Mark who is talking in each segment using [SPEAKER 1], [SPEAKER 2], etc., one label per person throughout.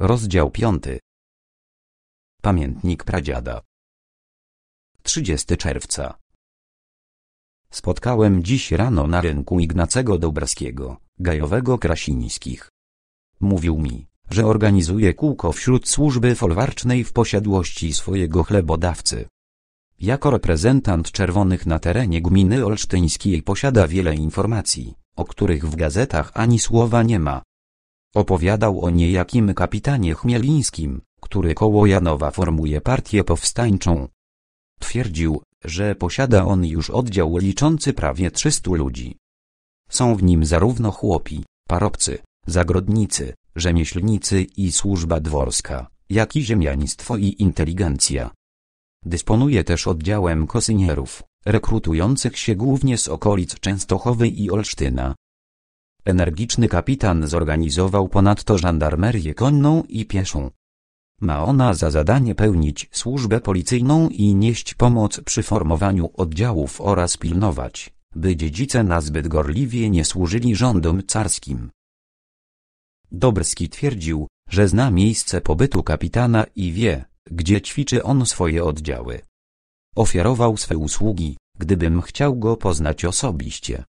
[SPEAKER 1] Rozdział 5. Pamiętnik pradziada. 30 czerwca. Spotkałem dziś rano na rynku Ignacego Dobraskiego, gajowego Krasińskich. Mówił mi, że organizuje kółko wśród służby folwarcznej w posiadłości swojego chlebodawcy. Jako reprezentant czerwonych na terenie gminy olsztyńskiej posiada wiele informacji, o których w gazetach ani słowa nie ma. Opowiadał o niejakim kapitanie Chmielińskim, który koło Janowa formuje partię powstańczą. Twierdził, że posiada on już oddział liczący prawie 300 ludzi. Są w nim zarówno chłopi, parobcy, zagrodnicy, rzemieślnicy i służba dworska, jak i ziemiaństwo i inteligencja. Dysponuje też oddziałem kosynierów, rekrutujących się głównie z okolic Częstochowy i Olsztyna, Energiczny kapitan zorganizował ponadto żandarmerię konną i pieszą. Ma ona za zadanie pełnić służbę policyjną i nieść pomoc przy formowaniu oddziałów oraz pilnować, by dziedzice nazbyt gorliwie nie służyli rządom carskim. Dobrski twierdził, że zna miejsce pobytu kapitana i wie, gdzie ćwiczy on swoje oddziały. Ofiarował swe usługi, gdybym chciał go poznać osobiście.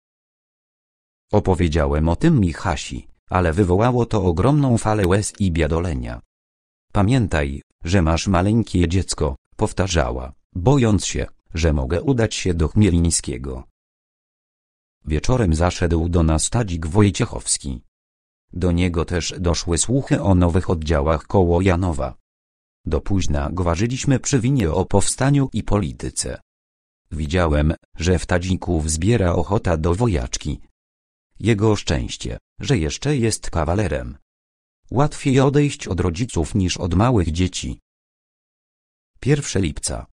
[SPEAKER 1] Opowiedziałem o tym Michasi, ale wywołało to ogromną falę łez i biadolenia. Pamiętaj, że masz maleńkie dziecko, powtarzała, bojąc się, że mogę udać się do Chmielińskiego. Wieczorem zaszedł do nas Tadzik Wojciechowski. Do niego też doszły słuchy o nowych oddziałach koło Janowa. Do późna gwarzyliśmy przy winie o powstaniu i polityce. Widziałem, że w Tadziku wzbiera ochota do wojaczki, jego szczęście, że jeszcze jest kawalerem. Łatwiej odejść od rodziców niż od małych dzieci. 1 lipca.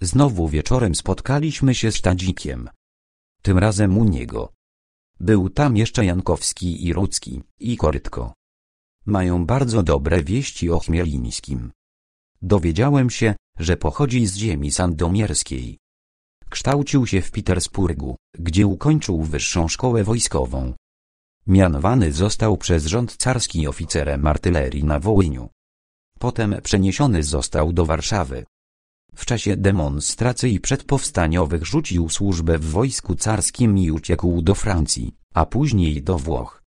[SPEAKER 1] Znowu wieczorem spotkaliśmy się z Tadzikiem. Tym razem u niego. Był tam jeszcze Jankowski i Rudzki, i Korytko. Mają bardzo dobre wieści o Chmielińskim. Dowiedziałem się, że pochodzi z ziemi sandomierskiej. Kształcił się w Petersburgu, gdzie ukończył wyższą szkołę wojskową. Mianowany został przez rząd carski oficerem artylerii na Wołyniu. Potem przeniesiony został do Warszawy. W czasie demonstracji przedpowstaniowych rzucił służbę w wojsku carskim i uciekł do Francji, a później do Włoch.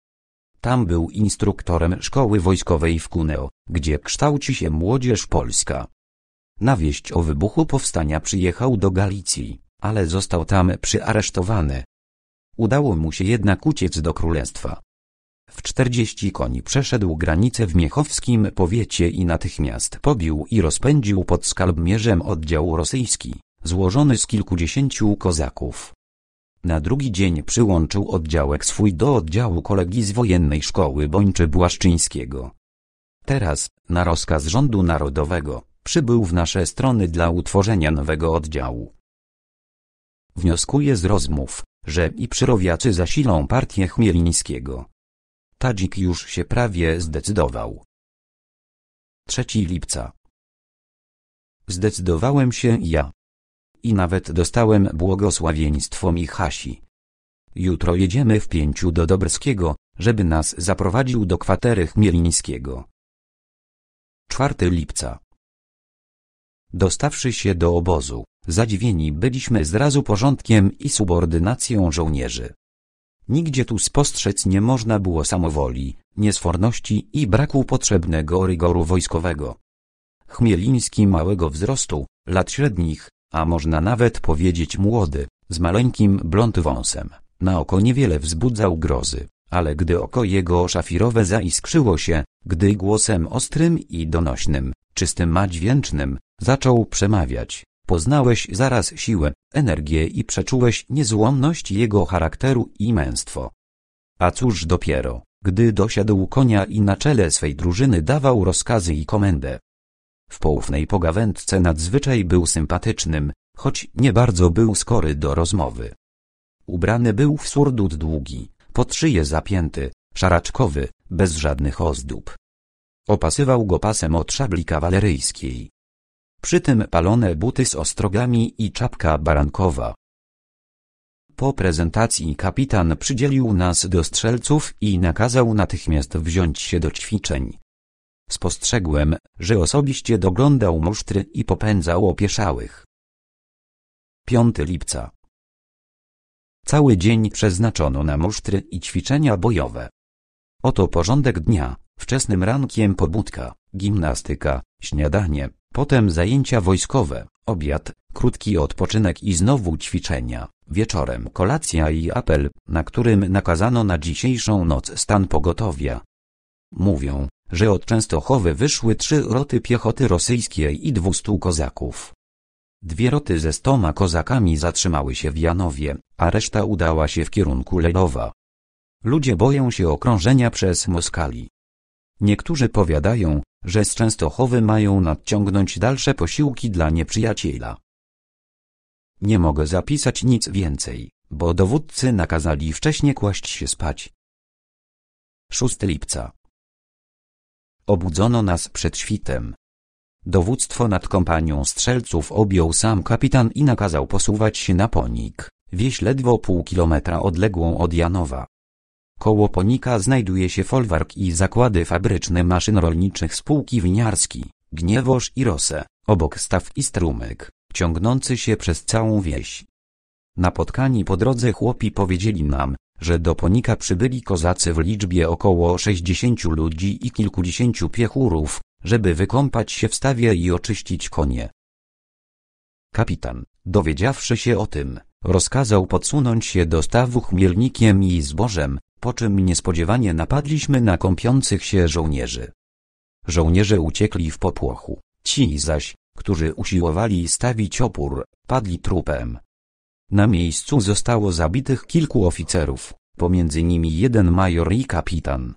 [SPEAKER 1] Tam był instruktorem szkoły wojskowej w Cuneo, gdzie kształci się młodzież polska. Na wieść o wybuchu powstania przyjechał do Galicji ale został tam przyaresztowany. Udało mu się jednak uciec do królestwa. W czterdzieści koni przeszedł granicę w Miechowskim powiecie i natychmiast pobił i rozpędził pod Skalbmierzem oddział rosyjski, złożony z kilkudziesięciu kozaków. Na drugi dzień przyłączył oddziałek swój do oddziału kolegi z wojennej szkoły Bończy Błaszczyńskiego. Teraz, na rozkaz rządu narodowego, przybył w nasze strony dla utworzenia nowego oddziału. Wnioskuje z rozmów, że i przyrowiacy zasilą partię Chmielińskiego. Tadzik już się prawie zdecydował. 3 lipca. Zdecydowałem się ja. I nawet dostałem błogosławieństwo Michasi. Jutro jedziemy w pięciu do Dobrskiego, żeby nas zaprowadził do kwatery Chmielińskiego. 4 lipca. Dostawszy się do obozu, Zadziwieni byliśmy zrazu porządkiem i subordynacją żołnierzy. Nigdzie tu spostrzec nie można było samowoli, niesforności i braku potrzebnego rygoru wojskowego. Chmieliński małego wzrostu, lat średnich, a można nawet powiedzieć młody, z maleńkim blond wąsem, na oko niewiele wzbudzał grozy, ale gdy oko jego szafirowe zaiskrzyło się, gdy głosem ostrym i donośnym, czystym a dźwięcznym, zaczął przemawiać, Poznałeś zaraz siłę, energię i przeczułeś niezłomność jego charakteru i męstwo. A cóż dopiero, gdy dosiadł konia i na czele swej drużyny dawał rozkazy i komendę. W poufnej pogawędce nadzwyczaj był sympatycznym, choć nie bardzo był skory do rozmowy. Ubrany był w surdut długi, pod szyję zapięty, szaraczkowy, bez żadnych ozdób. Opasywał go pasem od szabli kawaleryjskiej przy tym palone buty z ostrogami i czapka barankowa. Po prezentacji kapitan przydzielił nas do strzelców i nakazał natychmiast wziąć się do ćwiczeń. Spostrzegłem, że osobiście doglądał musztry i popędzał opieszałych. 5 lipca. Cały dzień przeznaczono na musztry i ćwiczenia bojowe. Oto porządek dnia, wczesnym rankiem pobudka, gimnastyka, śniadanie, Potem zajęcia wojskowe, obiad, krótki odpoczynek i znowu ćwiczenia, wieczorem kolacja i apel, na którym nakazano na dzisiejszą noc stan pogotowia. Mówią, że od Częstochowy wyszły trzy roty piechoty rosyjskiej i dwustu kozaków. Dwie roty ze stoma kozakami zatrzymały się w Janowie, a reszta udała się w kierunku Lejowa. Ludzie boją się okrążenia przez Moskali. Niektórzy powiadają, że z Częstochowy mają nadciągnąć dalsze posiłki dla nieprzyjaciela. Nie mogę zapisać nic więcej, bo dowódcy nakazali wcześnie kłaść się spać. 6 lipca Obudzono nas przed świtem. Dowództwo nad kompanią strzelców objął sam kapitan i nakazał posuwać się na ponik, wieś ledwo pół kilometra odległą od Janowa. Koło Ponika znajduje się folwark i zakłady fabryczne maszyn rolniczych spółki winiarski, Gniewoż i Rose, obok staw i strumyk, ciągnący się przez całą wieś. Napotkani po drodze chłopi powiedzieli nam, że do Ponika przybyli kozacy w liczbie około 60 ludzi i kilkudziesięciu piechurów, żeby wykąpać się w stawie i oczyścić konie. Kapitan, dowiedziawszy się o tym, rozkazał podsunąć się do stawu chmielnikiem i zbożem, po czym niespodziewanie napadliśmy na kąpiących się żołnierzy. Żołnierze uciekli w popłochu, ci zaś, którzy usiłowali stawić opór, padli trupem. Na miejscu zostało zabitych kilku oficerów, pomiędzy nimi jeden major i kapitan.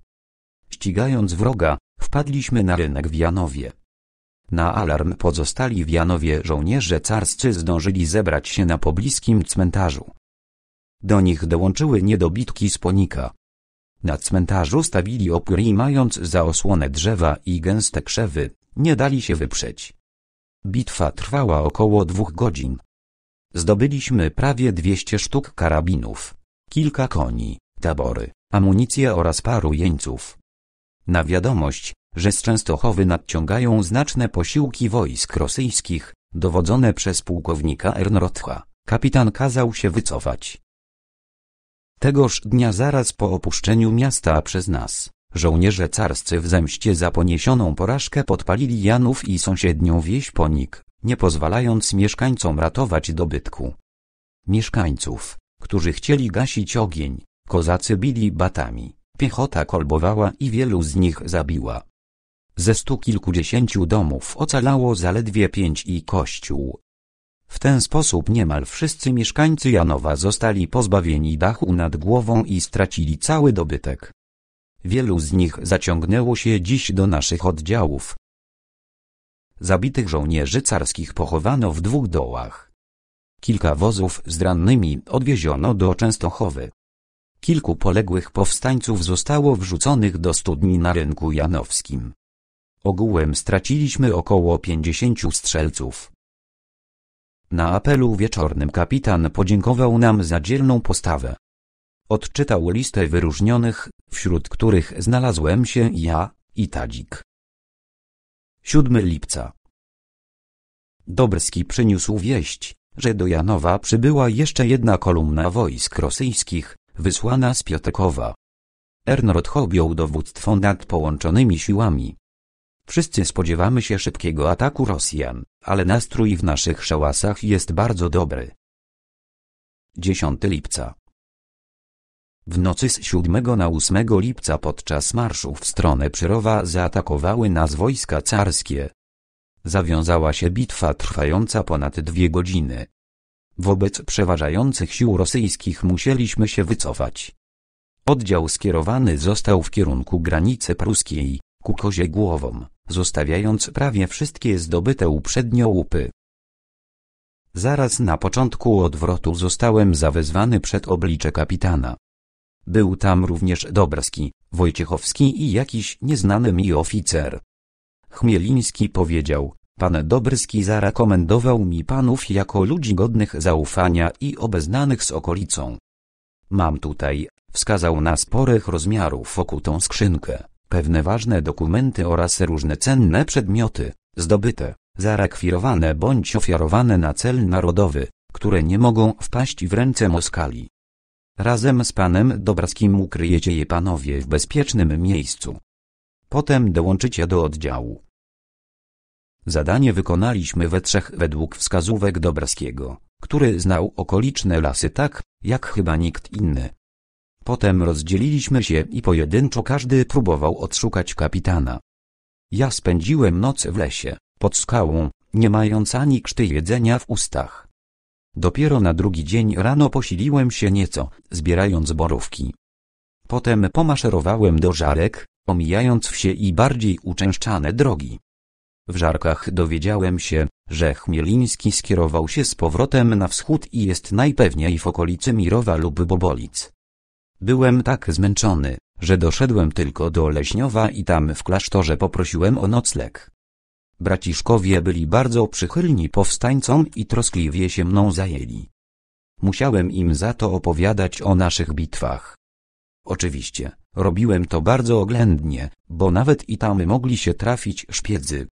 [SPEAKER 1] Ścigając wroga, wpadliśmy na rynek w Janowie. Na alarm pozostali w Janowie żołnierze carscy zdążyli zebrać się na pobliskim cmentarzu. Do nich dołączyły niedobitki z ponika. Na cmentarzu stawili opór mając za osłonę drzewa i gęste krzewy, nie dali się wyprzeć. Bitwa trwała około dwóch godzin. Zdobyliśmy prawie dwieście sztuk karabinów, kilka koni, tabory, amunicję oraz paru jeńców. Na wiadomość, że z Częstochowy nadciągają znaczne posiłki wojsk rosyjskich, dowodzone przez pułkownika Ernrotha, kapitan kazał się wycofać. Tegoż dnia zaraz po opuszczeniu miasta przez nas, żołnierze carscy w zemście za poniesioną porażkę podpalili Janów i sąsiednią wieś Ponik, nie pozwalając mieszkańcom ratować dobytku. Mieszkańców, którzy chcieli gasić ogień, kozacy bili batami, piechota kolbowała i wielu z nich zabiła. Ze stu kilkudziesięciu domów ocalało zaledwie pięć i kościół, w ten sposób niemal wszyscy mieszkańcy Janowa zostali pozbawieni dachu nad głową i stracili cały dobytek. Wielu z nich zaciągnęło się dziś do naszych oddziałów. Zabitych żołnierzy carskich pochowano w dwóch dołach. Kilka wozów z rannymi odwieziono do Częstochowy. Kilku poległych powstańców zostało wrzuconych do studni na rynku janowskim. Ogółem straciliśmy około 50 strzelców. Na apelu wieczornym kapitan podziękował nam za dzielną postawę. Odczytał listę wyróżnionych, wśród których znalazłem się ja i Tadzik. 7 lipca Dobrski przyniósł wieść, że do Janowa przybyła jeszcze jedna kolumna wojsk rosyjskich, wysłana z Piotekowa. Ernrod objął dowództwo nad połączonymi siłami. Wszyscy spodziewamy się szybkiego ataku Rosjan, ale nastrój w naszych szałasach jest bardzo dobry. 10 lipca W nocy z 7 na 8 lipca podczas marszu w stronę Przyrowa zaatakowały nas wojska carskie. Zawiązała się bitwa trwająca ponad dwie godziny. Wobec przeważających sił rosyjskich musieliśmy się wycofać. Oddział skierowany został w kierunku granicy pruskiej, ku kozie głową zostawiając prawie wszystkie zdobyte uprzednio łupy. Zaraz na początku odwrotu zostałem zawezwany przed oblicze kapitana. Był tam również Dobrski, Wojciechowski i jakiś nieznany mi oficer. Chmieliński powiedział, pan Dobrski zarekomendował mi panów jako ludzi godnych zaufania i obeznanych z okolicą. Mam tutaj, wskazał na sporych rozmiarów okutą skrzynkę, pewne ważne dokumenty oraz różne cenne przedmioty, zdobyte, zarekwirowane bądź ofiarowane na cel narodowy, które nie mogą wpaść w ręce Moskali. Razem z panem Dobraskim ukryjecie je panowie w bezpiecznym miejscu. Potem dołączycie do oddziału. Zadanie wykonaliśmy we trzech według wskazówek Dobraskiego, który znał okoliczne lasy tak, jak chyba nikt inny. Potem rozdzieliliśmy się i pojedynczo każdy próbował odszukać kapitana. Ja spędziłem noc w lesie, pod skałą, nie mając ani krzty jedzenia w ustach. Dopiero na drugi dzień rano posiliłem się nieco, zbierając borówki. Potem pomaszerowałem do żarek, omijając wsie i bardziej uczęszczane drogi. W żarkach dowiedziałem się, że Chmieliński skierował się z powrotem na wschód i jest najpewniej w okolicy Mirowa lub Bobolic. Byłem tak zmęczony, że doszedłem tylko do Leśniowa i tam w klasztorze poprosiłem o nocleg. Braciszkowie byli bardzo przychylni powstańcom i troskliwie się mną zajęli. Musiałem im za to opowiadać o naszych bitwach. Oczywiście, robiłem to bardzo oględnie, bo nawet i tam mogli się trafić szpiedzy.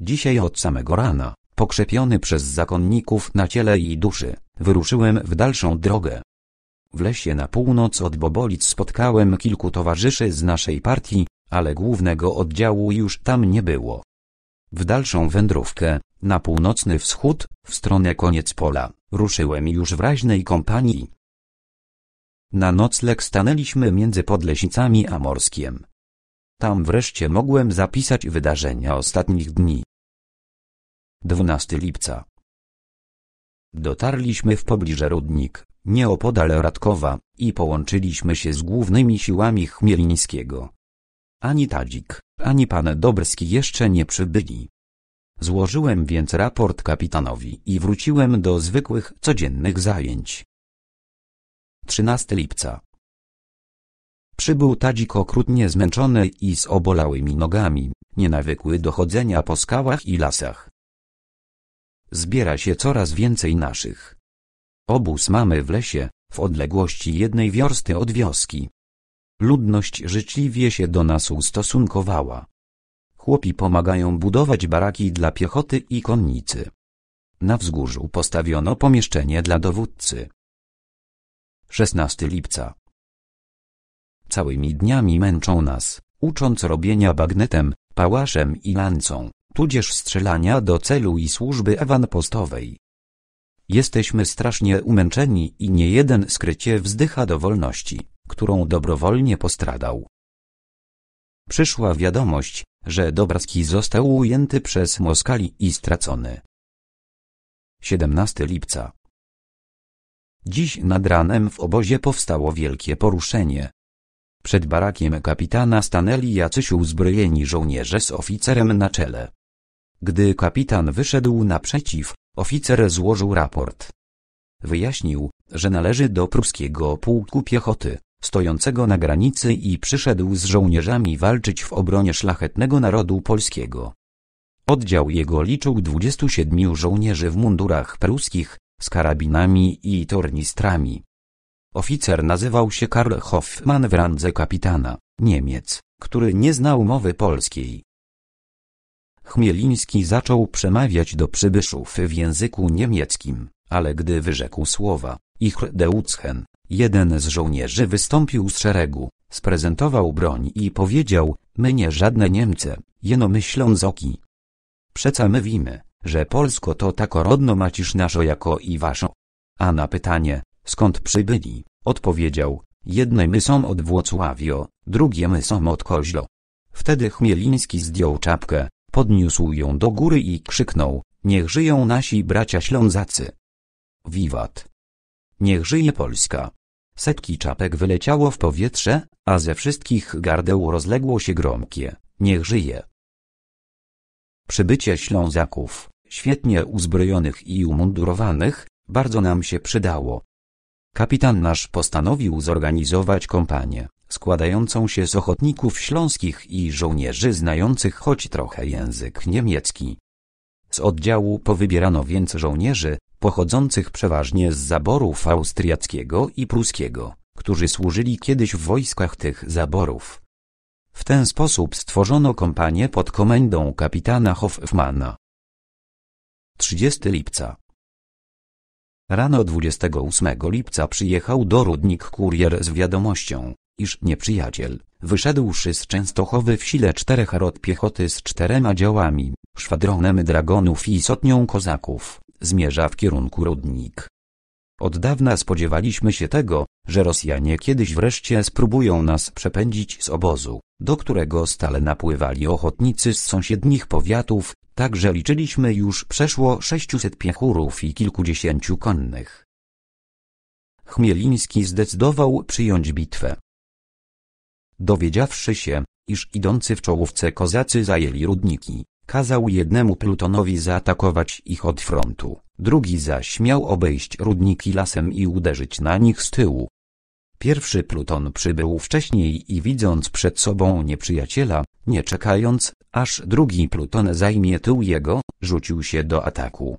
[SPEAKER 1] Dzisiaj od samego rana, pokrzepiony przez zakonników na ciele i duszy, wyruszyłem w dalszą drogę. W lesie na północ od Bobolic spotkałem kilku towarzyszy z naszej partii, ale głównego oddziału już tam nie było. W dalszą wędrówkę, na północny wschód, w stronę koniec pola, ruszyłem już w raźnej kompanii. Na nocleg stanęliśmy między podleśnicami a Morskiem. Tam wreszcie mogłem zapisać wydarzenia ostatnich dni. 12 lipca. Dotarliśmy w pobliże Rudnik, nieopodal Radkowa, i połączyliśmy się z głównymi siłami Chmielińskiego. Ani Tadzik, ani pan Dobrski jeszcze nie przybyli. Złożyłem więc raport kapitanowi i wróciłem do zwykłych codziennych zajęć. 13 lipca. Przybył Tadzik okrutnie zmęczony i z obolałymi nogami, nienawykły do chodzenia po skałach i lasach. Zbiera się coraz więcej naszych. Obóz mamy w lesie, w odległości jednej wiorsty od wioski. Ludność życzliwie się do nas ustosunkowała. Chłopi pomagają budować baraki dla piechoty i konnicy. Na wzgórzu postawiono pomieszczenie dla dowódcy. 16 lipca. Całymi dniami męczą nas, ucząc robienia bagnetem, pałaszem i lancą, tudzież strzelania do celu i służby ewanpostowej. Jesteśmy strasznie umęczeni i niejeden skrycie wzdycha do wolności, którą dobrowolnie postradał. Przyszła wiadomość, że Dobraski został ujęty przez Moskali i stracony. 17 lipca Dziś nad ranem w obozie powstało wielkie poruszenie. Przed barakiem kapitana stanęli jacyś uzbrojeni żołnierze z oficerem na czele. Gdy kapitan wyszedł naprzeciw, Oficer złożył raport. Wyjaśnił, że należy do pruskiego pułku piechoty, stojącego na granicy i przyszedł z żołnierzami walczyć w obronie szlachetnego narodu polskiego. Oddział jego liczył 27 żołnierzy w mundurach pruskich, z karabinami i tornistrami. Oficer nazywał się Karl Hoffmann w randze kapitana, Niemiec, który nie znał mowy polskiej. Chmieliński zaczął przemawiać do przybyszów w języku niemieckim, ale gdy wyrzekł słowa, ich Deuchen, jeden z żołnierzy wystąpił z szeregu, sprezentował broń i powiedział, my nie żadne Niemce, jeno myślą z oki. Przeca my wimy, że Polsko to tako rodno macisz naszo jako i waszo. A na pytanie, skąd przybyli, odpowiedział, jedne my są od Włocławio, drugie my są od Koźlo. Wtedy Chmieliński zdjął czapkę, podniósł ją do góry i krzyknął, niech żyją nasi bracia ślązacy. Wiwat. Niech żyje Polska. Setki czapek wyleciało w powietrze, a ze wszystkich gardeł rozległo się gromkie, niech żyje. Przybycie Ślązaków, świetnie uzbrojonych i umundurowanych, bardzo nam się przydało. Kapitan nasz postanowił zorganizować kompanię składającą się z ochotników śląskich i żołnierzy znających choć trochę język niemiecki. Z oddziału powybierano więc żołnierzy pochodzących przeważnie z zaborów austriackiego i pruskiego, którzy służyli kiedyś w wojskach tych zaborów. W ten sposób stworzono kompanię pod komendą kapitana Hoffmana. 30 lipca Rano 28 lipca przyjechał do Rudnik kurier z wiadomością, iż nieprzyjaciel, wyszedłszy z Częstochowy w sile czterech rot piechoty z czterema działami, szwadronem dragonów i sotnią kozaków, zmierza w kierunku Rudnik. Od dawna spodziewaliśmy się tego, że Rosjanie kiedyś wreszcie spróbują nas przepędzić z obozu, do którego stale napływali ochotnicy z sąsiednich powiatów, także liczyliśmy już przeszło 600 piechurów i kilkudziesięciu konnych. Chmieliński zdecydował przyjąć bitwę. Dowiedziawszy się, iż idący w czołówce kozacy zajęli rudniki, kazał jednemu plutonowi zaatakować ich od frontu, drugi zaś miał obejść rudniki lasem i uderzyć na nich z tyłu. Pierwszy pluton przybył wcześniej i widząc przed sobą nieprzyjaciela, nie czekając, aż drugi pluton zajmie tył jego, rzucił się do ataku.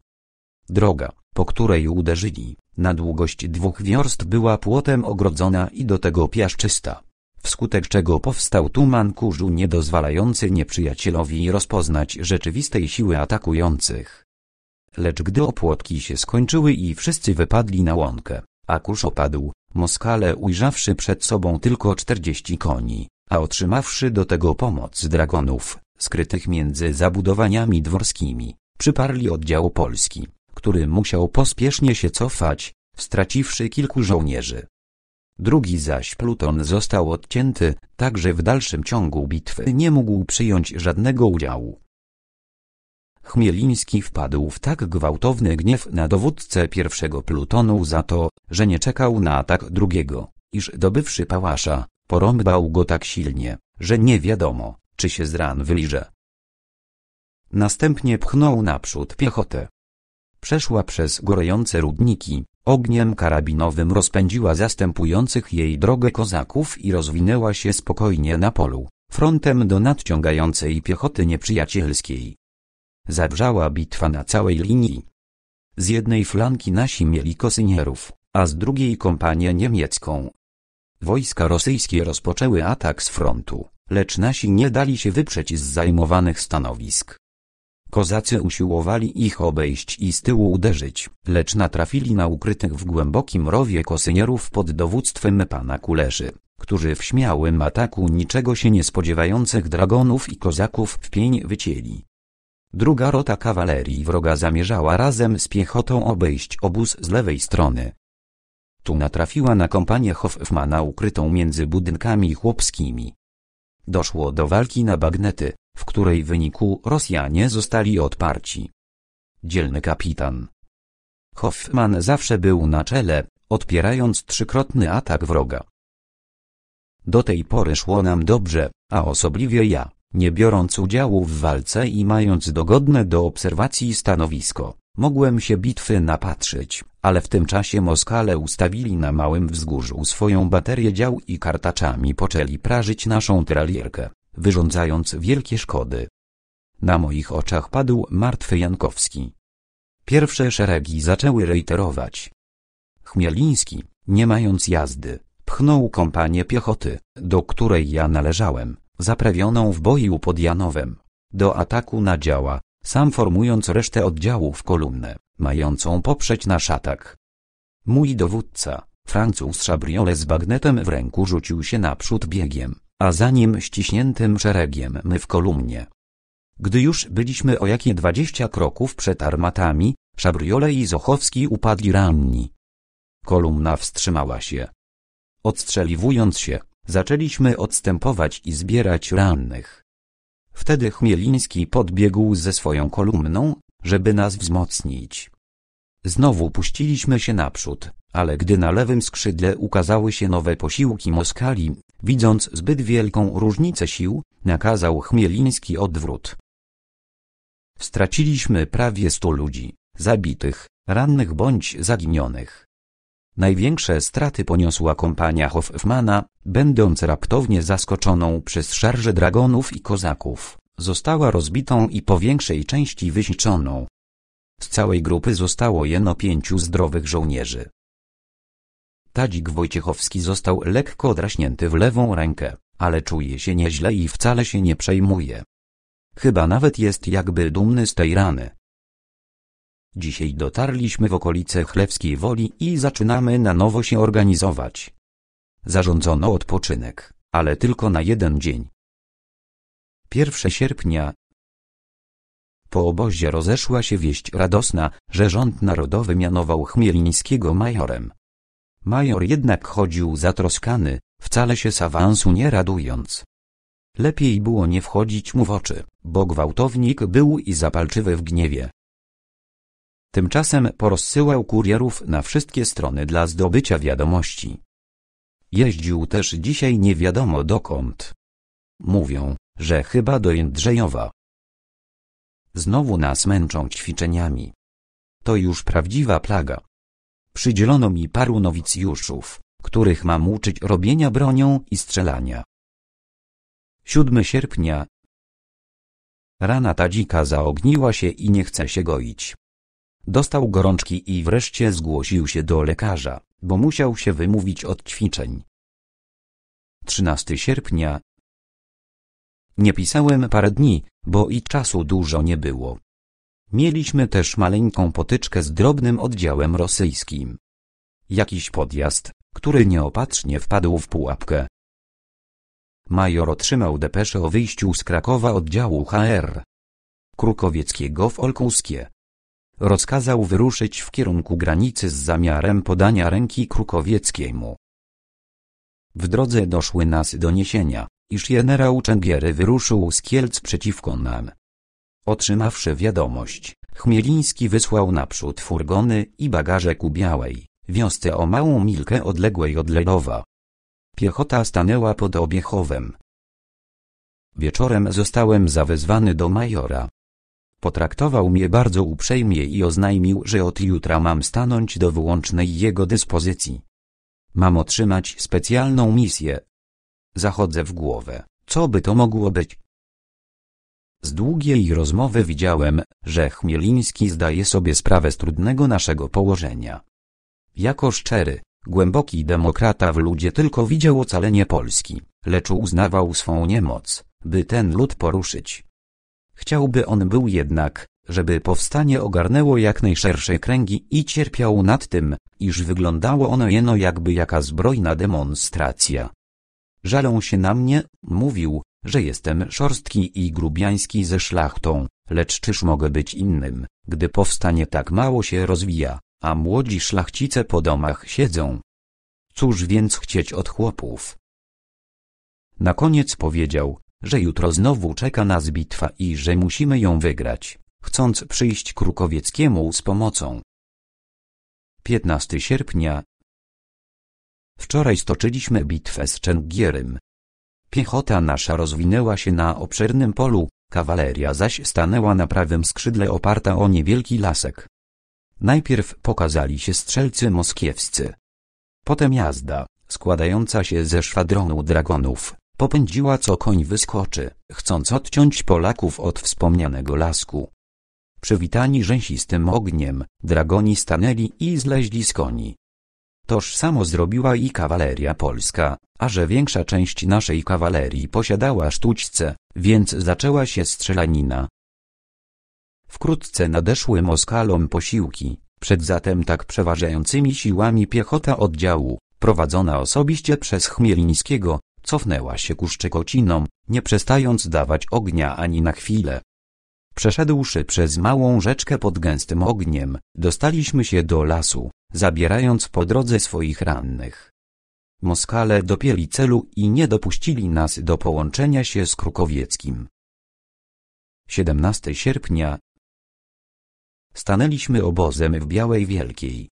[SPEAKER 1] Droga, po której uderzyli, na długość dwóch wiorst była płotem ogrodzona i do tego piaszczysta wskutek czego powstał tuman kurzu niedozwalający nieprzyjacielowi rozpoznać rzeczywistej siły atakujących. Lecz gdy opłotki się skończyły i wszyscy wypadli na łąkę, a kurz opadł, Moskale ujrzawszy przed sobą tylko czterdzieści koni, a otrzymawszy do tego pomoc dragonów, skrytych między zabudowaniami dworskimi, przyparli oddział polski, który musiał pospiesznie się cofać, straciwszy kilku żołnierzy. Drugi zaś pluton został odcięty, także w dalszym ciągu bitwy nie mógł przyjąć żadnego udziału. Chmieliński wpadł w tak gwałtowny gniew na dowódcę pierwszego plutonu za to, że nie czekał na atak drugiego, iż dobywszy pałasza, porąbał go tak silnie, że nie wiadomo, czy się z ran wyliże. Następnie pchnął naprzód piechotę, Przeszła przez gorejące rudniki, ogniem karabinowym rozpędziła zastępujących jej drogę kozaków i rozwinęła się spokojnie na polu, frontem do nadciągającej piechoty nieprzyjacielskiej. Zabrzała bitwa na całej linii. Z jednej flanki nasi mieli kosynierów, a z drugiej kompanię niemiecką. Wojska rosyjskie rozpoczęły atak z frontu, lecz nasi nie dali się wyprzeć z zajmowanych stanowisk. Kozacy usiłowali ich obejść i z tyłu uderzyć, lecz natrafili na ukrytych w głębokim rowie kosynierów pod dowództwem pana Kuleszy, którzy w śmiałym ataku niczego się nie spodziewających dragonów i kozaków w pień wycięli. Druga rota kawalerii wroga zamierzała razem z piechotą obejść obóz z lewej strony. Tu natrafiła na kompanię Hoffmana ukrytą między budynkami chłopskimi. Doszło do walki na bagnety w której wyniku Rosjanie zostali odparci. Dzielny kapitan Hoffman zawsze był na czele, odpierając trzykrotny atak wroga. Do tej pory szło nam dobrze, a osobliwie ja, nie biorąc udziału w walce i mając dogodne do obserwacji stanowisko, mogłem się bitwy napatrzyć, ale w tym czasie Moskale ustawili na małym wzgórzu swoją baterię dział i kartaczami poczęli prażyć naszą tralierkę, wyrządzając wielkie szkody. Na moich oczach padł martwy Jankowski. Pierwsze szeregi zaczęły reiterować. Chmieliński, nie mając jazdy, pchnął kompanię piechoty, do której ja należałem, zaprawioną w boju pod Janowem, do ataku na działa, sam formując resztę oddziału w kolumnę, mającą poprzeć nasz atak. Mój dowódca, Francuz Szabriole z bagnetem w ręku rzucił się naprzód biegiem, a za nim ściśniętym szeregiem my w kolumnie. Gdy już byliśmy o jakie dwadzieścia kroków przed armatami, Szabriole i Zochowski upadli ranni. Kolumna wstrzymała się. Odstrzeliwując się, zaczęliśmy odstępować i zbierać rannych. Wtedy Chmieliński podbiegł ze swoją kolumną, żeby nas wzmocnić. Znowu puściliśmy się naprzód, ale gdy na lewym skrzydle ukazały się nowe posiłki Moskali, Widząc zbyt wielką różnicę sił, nakazał Chmieliński odwrót. Straciliśmy prawie stu ludzi, zabitych, rannych bądź zaginionych. Największe straty poniosła kompania Hoffmana, będąc raptownie zaskoczoną przez szarże dragonów i kozaków, została rozbitą i po większej części wyśniczoną. Z całej grupy zostało jeno pięciu zdrowych żołnierzy. Tadzik Wojciechowski został lekko draśnięty w lewą rękę, ale czuje się nieźle i wcale się nie przejmuje. Chyba nawet jest jakby dumny z tej rany. Dzisiaj dotarliśmy w okolice Chlewskiej Woli i zaczynamy na nowo się organizować. Zarządzono odpoczynek, ale tylko na jeden dzień. 1 sierpnia po obozie rozeszła się wieść radosna, że rząd narodowy mianował Chmielińskiego majorem. Major jednak chodził zatroskany, wcale się z awansu nie radując. Lepiej było nie wchodzić mu w oczy, bo gwałtownik był i zapalczywy w gniewie. Tymczasem porozsyłał kurierów na wszystkie strony dla zdobycia wiadomości. Jeździł też dzisiaj nie wiadomo dokąd. Mówią, że chyba do Jędrzejowa. Znowu nas męczą ćwiczeniami. To już prawdziwa plaga przydzielono mi paru nowicjuszów, których mam uczyć robienia bronią i strzelania. 7 sierpnia Rana ta dzika zaogniła się i nie chce się goić. Dostał gorączki i wreszcie zgłosił się do lekarza, bo musiał się wymówić od ćwiczeń. 13 sierpnia Nie pisałem parę dni, bo i czasu dużo nie było. Mieliśmy też maleńką potyczkę z drobnym oddziałem rosyjskim. Jakiś podjazd, który nieopatrznie wpadł w pułapkę. Major otrzymał depeszę o wyjściu z Krakowa oddziału HR Krukowieckiego w Olkuskie. Rozkazał wyruszyć w kierunku granicy z zamiarem podania ręki Krukowieckiemu. W drodze doszły nas doniesienia, iż generał Czengiery wyruszył z Kielc przeciwko nam. Otrzymawszy wiadomość, Chmieliński wysłał naprzód furgony i bagaże ku Białej, wiosce o małą milkę odległej od Lenowa. Piechota stanęła pod Obiechowem. Wieczorem zostałem zawezwany do majora. Potraktował mnie bardzo uprzejmie i oznajmił, że od jutra mam stanąć do wyłącznej jego dyspozycji. Mam otrzymać specjalną misję. Zachodzę w głowę, co by to mogło być? Z długiej rozmowy widziałem, że Chmieliński zdaje sobie sprawę z trudnego naszego położenia. Jako szczery, głęboki demokrata w ludzie tylko widział ocalenie Polski, lecz uznawał swą niemoc, by ten lud poruszyć. Chciałby on był jednak, żeby powstanie ogarnęło jak najszersze kręgi i cierpiał nad tym, iż wyglądało ono jeno jakby jaka zbrojna demonstracja. Żalą się na mnie, mówił, że jestem szorstki i grubiański ze szlachtą, lecz czyż mogę być innym, gdy powstanie tak mało się rozwija, a młodzi szlachcice po domach siedzą. Cóż więc chcieć od chłopów? Na koniec powiedział, że jutro znowu czeka nas bitwa i że musimy ją wygrać, chcąc przyjść Krukowieckiemu z pomocą. 15 sierpnia Wczoraj stoczyliśmy bitwę z Czengierym, Piechota nasza rozwinęła się na obszernym polu, kawaleria zaś stanęła na prawym skrzydle oparta o niewielki lasek. Najpierw pokazali się strzelcy moskiewscy. Potem jazda, składająca się ze szwadronu dragonów, popędziła co koń wyskoczy, chcąc odciąć Polaków od wspomnianego lasku. Przywitani rzęsistym ogniem, dragoni stanęli i zleźli z koni. Toż samo zrobiła i kawaleria polska, a że większa część naszej kawalerii posiadała sztućce, więc zaczęła się strzelanina. Wkrótce nadeszły Moskalom posiłki, przed zatem tak przeważającymi siłami piechota oddziału, prowadzona osobiście przez Chmielińskiego, cofnęła się ku Szczekocinom, nie przestając dawać ognia ani na chwilę. Przeszedłszy przez małą rzeczkę pod gęstym ogniem, dostaliśmy się do lasu, zabierając po drodze swoich rannych. Moskale dopieli celu i nie dopuścili nas do połączenia się z Krukowieckim. 17 sierpnia Stanęliśmy obozem w Białej Wielkiej.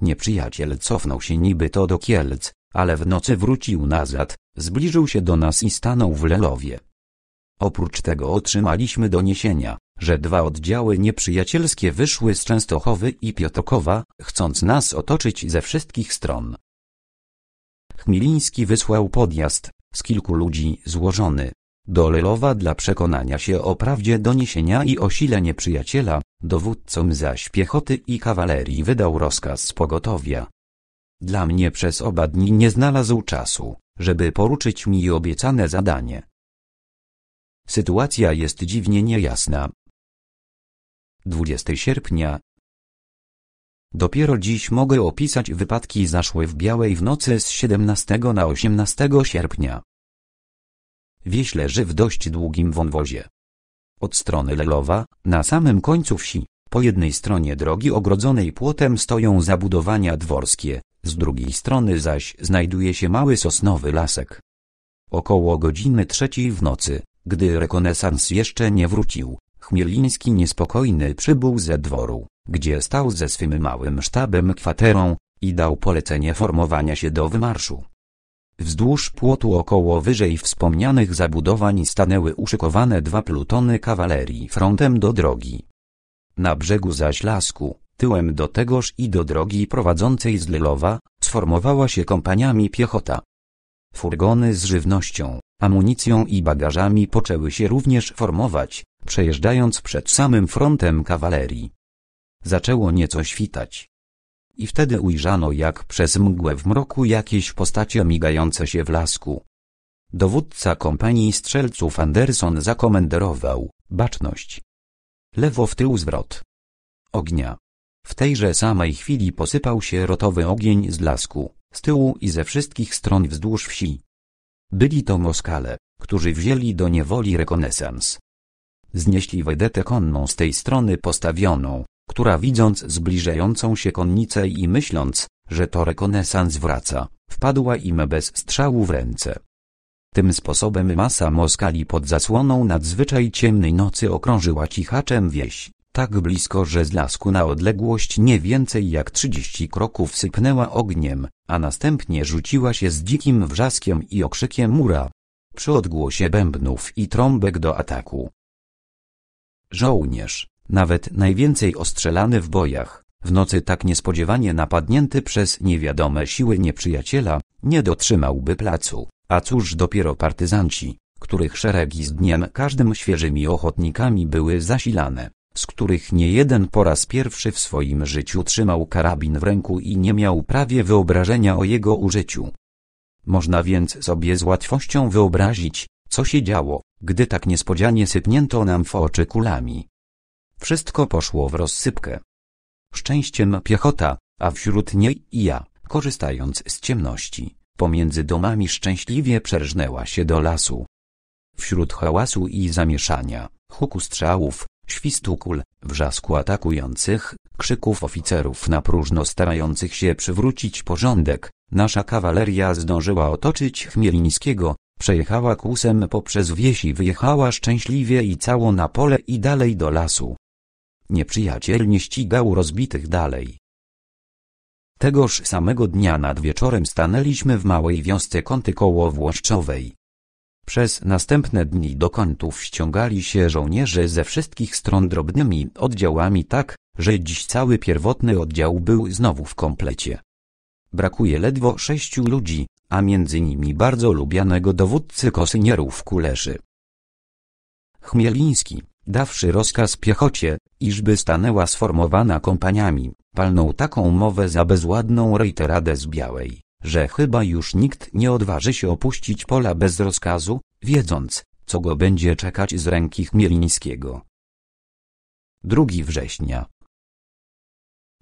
[SPEAKER 1] Nieprzyjaciel cofnął się niby to do Kielc, ale w nocy wrócił nazad, zbliżył się do nas i stanął w Lelowie. Oprócz tego otrzymaliśmy doniesienia, że dwa oddziały nieprzyjacielskie wyszły z Częstochowy i Piotokowa, chcąc nas otoczyć ze wszystkich stron. Chmiliński wysłał podjazd, z kilku ludzi złożony, do Lelowa dla przekonania się o prawdzie doniesienia i o sile nieprzyjaciela, dowódcom zaś piechoty i kawalerii wydał rozkaz z pogotowia. Dla mnie przez oba dni nie znalazł czasu, żeby poruczyć mi obiecane zadanie. Sytuacja jest dziwnie niejasna. 20 sierpnia. Dopiero dziś mogę opisać wypadki zaszłe w Białej w nocy z 17 na 18 sierpnia. Wieś leży w dość długim wąwozie. Od strony Lelowa, na samym końcu wsi, po jednej stronie drogi ogrodzonej płotem stoją zabudowania dworskie, z drugiej strony zaś znajduje się mały sosnowy lasek. Około godziny trzeciej w nocy, gdy rekonesans jeszcze nie wrócił, Chmieliński niespokojny przybył ze dworu, gdzie stał ze swym małym sztabem kwaterą, i dał polecenie formowania się do wymarszu. Wzdłuż płotu około wyżej wspomnianych zabudowań stanęły uszykowane dwa plutony kawalerii frontem do drogi. Na brzegu zaś lasku, tyłem do tegoż i do drogi prowadzącej z Lylowa, sformowała się kompaniami piechota. Furgony z żywnością, amunicją i bagażami poczęły się również formować, przejeżdżając przed samym frontem kawalerii. Zaczęło nieco świtać. I wtedy ujrzano jak przez mgłę w mroku jakieś postacie migające się w lasku. Dowódca kompanii strzelców Anderson zakomenderował, baczność. Lewo w tył zwrot. Ognia. W tejże samej chwili posypał się rotowy ogień z lasku, z tyłu i ze wszystkich stron wzdłuż wsi. Byli to Moskale, którzy wzięli do niewoli rekonesans. Znieśli wedetę konną z tej strony postawioną, która widząc zbliżającą się konnicę i myśląc, że to rekonesans wraca, wpadła im bez strzału w ręce. Tym sposobem masa Moskali pod zasłoną nadzwyczaj ciemnej nocy okrążyła cichaczem wieś tak blisko, że z lasku na odległość nie więcej jak 30 kroków sypnęła ogniem, a następnie rzuciła się z dzikim wrzaskiem i okrzykiem mura. Przy odgłosie bębnów i trąbek do ataku. Żołnierz, nawet najwięcej ostrzelany w bojach, w nocy tak niespodziewanie napadnięty przez niewiadome siły nieprzyjaciela, nie dotrzymałby placu, a cóż dopiero partyzanci, których szeregi z dniem każdym świeżymi ochotnikami były zasilane z których niejeden po raz pierwszy w swoim życiu trzymał karabin w ręku i nie miał prawie wyobrażenia o jego użyciu. Można więc sobie z łatwością wyobrazić, co się działo, gdy tak niespodzianie sypnięto nam w oczy kulami. Wszystko poszło w rozsypkę. Szczęściem piechota, a wśród niej i ja, korzystając z ciemności, pomiędzy domami szczęśliwie przerżnęła się do lasu. Wśród hałasu i zamieszania, huku strzałów, świstu kul, wrzasku atakujących, krzyków oficerów na próżno starających się przywrócić porządek, nasza kawaleria zdążyła otoczyć Chmielińskiego, przejechała kłusem poprzez wieś i wyjechała szczęśliwie i cało na pole i dalej do lasu. Nieprzyjaciel nie ścigał rozbitych dalej. Tegoż samego dnia nad wieczorem stanęliśmy w małej wiosce kąty koło Włoszczowej. Przez następne dni do kątów ściągali się żołnierze ze wszystkich stron drobnymi oddziałami tak, że dziś cały pierwotny oddział był znowu w komplecie. Brakuje ledwo sześciu ludzi, a między nimi bardzo lubianego dowódcy kosynierów kuleszy. Chmieliński, dawszy rozkaz piechocie, iżby stanęła sformowana kompaniami, palnął taką mowę za bezładną reiteradę z Białej że chyba już nikt nie odważy się opuścić pola bez rozkazu, wiedząc, co go będzie czekać z ręki Chmielińskiego. 2 września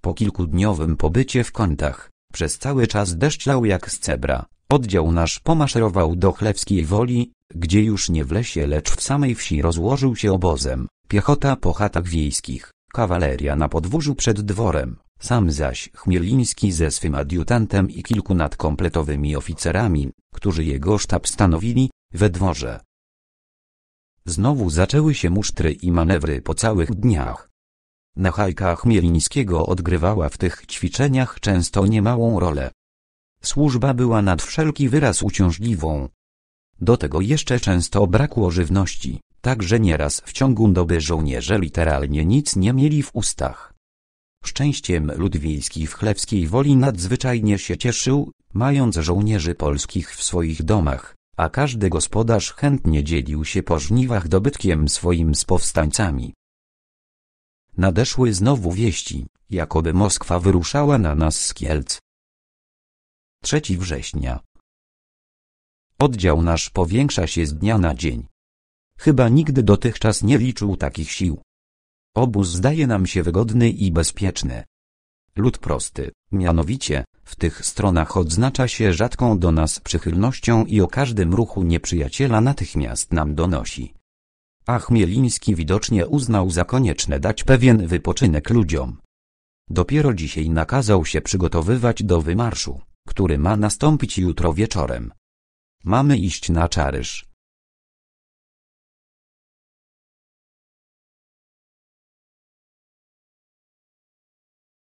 [SPEAKER 1] Po kilkudniowym pobycie w kątach, przez cały czas deszcz jak z cebra, oddział nasz pomaszerował do chlewskiej woli, gdzie już nie w lesie lecz w samej wsi rozłożył się obozem, piechota po chatach wiejskich, kawaleria na podwórzu przed dworem, sam zaś Chmieliński ze swym adiutantem i kilku nadkompletowymi oficerami, którzy jego sztab stanowili, we dworze. Znowu zaczęły się musztry i manewry po całych dniach. Nachajka Chmielińskiego odgrywała w tych ćwiczeniach często niemałą rolę. Służba była nad wszelki wyraz uciążliwą. Do tego jeszcze często brakło żywności, tak że nieraz w ciągu doby żołnierze literalnie nic nie mieli w ustach. Szczęściem Ludwiejski w chlewskiej woli nadzwyczajnie się cieszył, mając żołnierzy polskich w swoich domach, a każdy gospodarz chętnie dzielił się po żniwach dobytkiem swoim z powstańcami. Nadeszły znowu wieści, jakoby Moskwa wyruszała na nas z Kielc. 3 września. Oddział nasz powiększa się z dnia na dzień. Chyba nigdy dotychczas nie liczył takich sił. Obóz zdaje nam się wygodny i bezpieczny. Lud prosty, mianowicie, w tych stronach odznacza się rzadką do nas przychylnością i o każdym ruchu nieprzyjaciela natychmiast nam donosi. A widocznie uznał za konieczne dać pewien wypoczynek ludziom. Dopiero dzisiaj nakazał się przygotowywać do wymarszu, który ma nastąpić jutro wieczorem. Mamy iść na Czaryż,